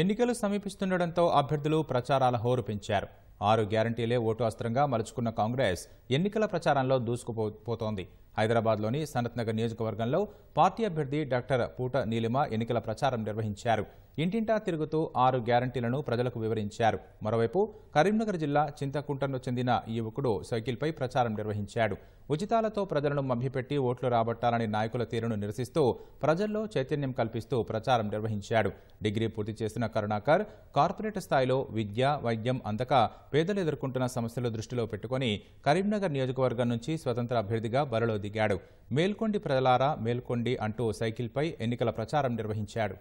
ఎన్నికలు సమీపిస్తుండటంతో అభ్యర్థులు ప్రచారాల హోరు పెంచారు ఆరు గ్యారంటీలే ఓటు అస్త్రంగా మలుచుకున్న కాంగ్రెస్ ఎన్నికల ప్రచారంలో దూసుకుపోతోంది హైదరాబాద్లోని సనత్నగర్ నియోజకవర్గంలో పార్టీ అభ్యర్థి డాక్టర్ పూట నీలిమ ఎన్నికల ప్రచారం నిర్వహించారు ఇంటింటా తిరుగుతూ ఆరు గ్యారంటీలను ప్రజలకు వివరించారు మరోవైపు కరీంనగర్ జిల్లా చింతకుంటను చెందిన యువకుడు సైకిల్పై ప్రచారం నిర్వహించాడు ఉచితాలతో ప్రజలను మభ్యపెట్టి ఓట్లు రాబట్టాలని నాయకుల తీరును నిరసిస్తూ ప్రజల్లో చైతన్యం కల్పిస్తూ ప్రచారం నిర్వహించాడు డిగ్రీ పూర్తి చేసిన కరుణాకర్ కార్పొరేట్ స్థాయిలో విద్య వైద్యం అందక పేదలు ఎదుర్కొంటున్న సమస్యలు దృష్టిలో పెట్టుకుని కరీంనగర్ విజయనగర్ నియోజకవర్గం నుంచి స్వతంత్ర అభ్యర్థిగా బరిలో దిగాడు మేల్కొండి ప్రజలారా మేల్కొండి అంటూ సైకిల్పై ఎన్నికల ప్రచారం నిర్వహించాడు